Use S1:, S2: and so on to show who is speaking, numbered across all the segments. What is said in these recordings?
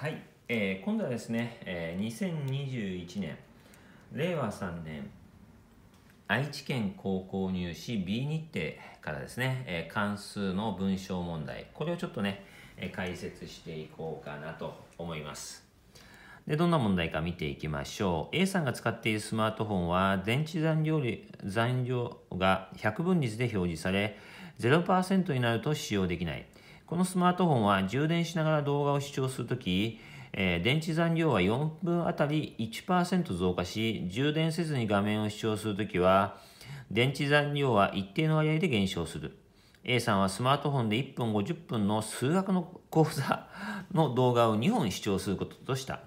S1: はい、えー、今度はですね、えー、2021年令和3年愛知県高校入試 B 日程からですね、えー、関数の文章問題これをちょっとね、えー、解説していこうかなと思いますでどんな問題か見ていきましょう A さんが使っているスマートフォンは電池残量残量が100分率で表示され0%になると使用できないこのスマートフォンは充電しながら動画を視聴するとき、えー、電池残量は4分あたり1%増加し、充電せずに画面を視聴するときは、電池残量は一定の割合で減少する。A さんはスマートフォンで1分50分の数学の講座の動画を2本視聴することとした。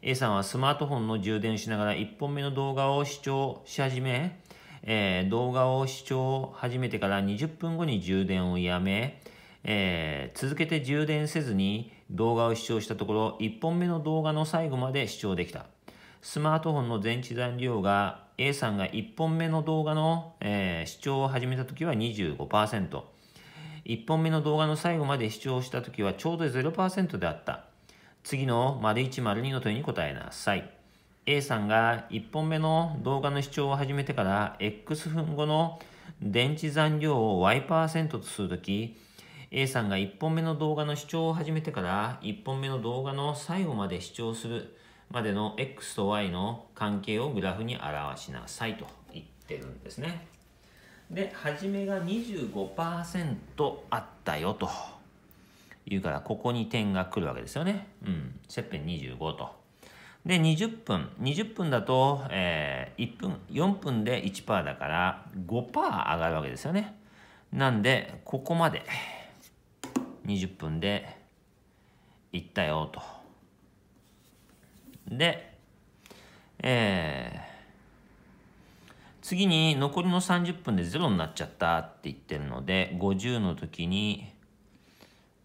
S1: A さんはスマートフォンの充電をしながら1本目の動画を視聴し始め、えー、動画を視聴を始めてから20分後に充電をやめ、えー、続けて充電せずに動画を視聴したところ1本目の動画の最後まで視聴できたスマートフォンの電池残量が A さんが1本目の動画の、えー、視聴を始めた時は 25%1 本目の動画の最後まで視聴した時はちょうど0%であった次の丸2の問いに答えなさい A さんが1本目の動画の視聴を始めてから X 分後の電池残量を Y% とするとき A さんが1本目の動画の視聴を始めてから1本目の動画の最後まで視聴するまでの X と Y の関係をグラフに表しなさいと言ってるんですね。で、初めが25%あったよというから、ここに点が来るわけですよね。うん、切片25と。で、20分。20分だと、えー、1分、4分で1%だから5%上がるわけですよね。なんで、ここまで。20分で行ったよと。で、えー、次に残りの30分で0になっちゃったって言ってるので、50の時に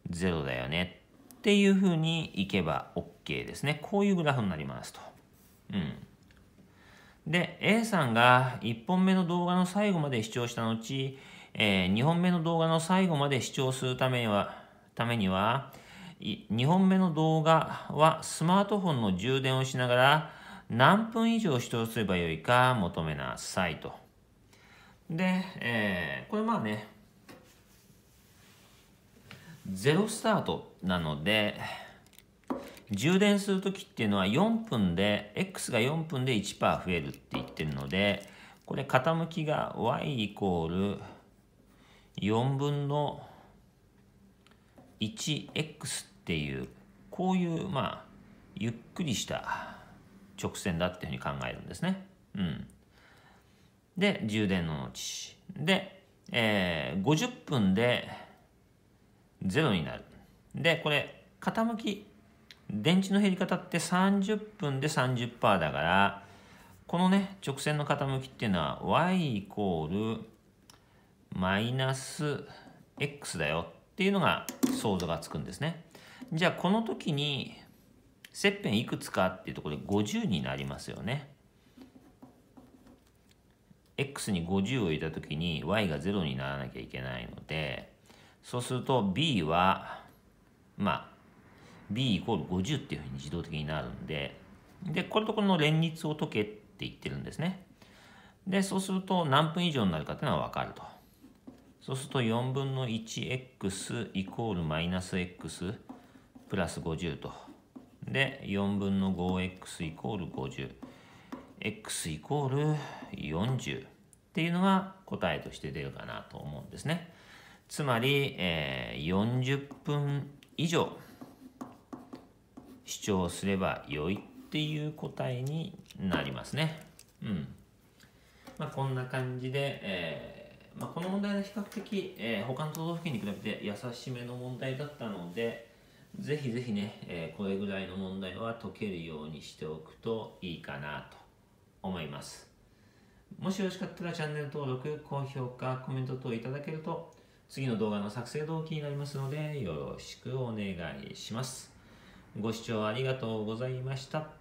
S1: 0だよねっていうふうにいけば OK ですね。こういうグラフになりますと。うん。で、A さんが1本目の動画の最後まで視聴した後、えー、2本目の動画の最後まで視聴するためには、ためには、2本目の動画はスマートフォンの充電をしながら何分以上視聴すればよいか求めなさいと。で、えー、これまあね、ゼロスタートなので、充電するときっていうのは4分で、X が4分で1%増えるって言ってるので、これ傾きが Y イコール4分の 1x っていうこういうまあゆっくりした直線だっていうふうに考えるんですね。うん、で充電の後で、えー、50分で0になる。でこれ傾き電池の減り方って30分で30%だからこのね直線の傾きっていうのは y イコールマイナス x だよっていうのが想像がつくんですね。じゃあこの時に切片いくつかっていうところで50になりますよね。x に50を入れた時に y が0にならなきゃいけないのでそうすると b はまあ b イコール50っていうふうに自動的になるんででこれとこの連立を解けって言ってるんですね。でそうすると何分以上になるかっていうのは分かると。そうすると4分の 1x イコールマイナス x プラス50と。で、4分の 5x イコール50。x イコール40っていうのが答えとして出るかなと思うんですね。つまり、えー、40分以上主張すれば良いっていう答えになりますね。うん。まあ、こんな感じで、えーまあ、この問題は比較的、えー、他の都道府県に比べて優しめの問題だったのでぜひぜひね、えー、これぐらいの問題は解けるようにしておくといいかなと思いますもしよろしかったらチャンネル登録高評価コメント等いただけると次の動画の作成動機になりますのでよろしくお願いしますご視聴ありがとうございました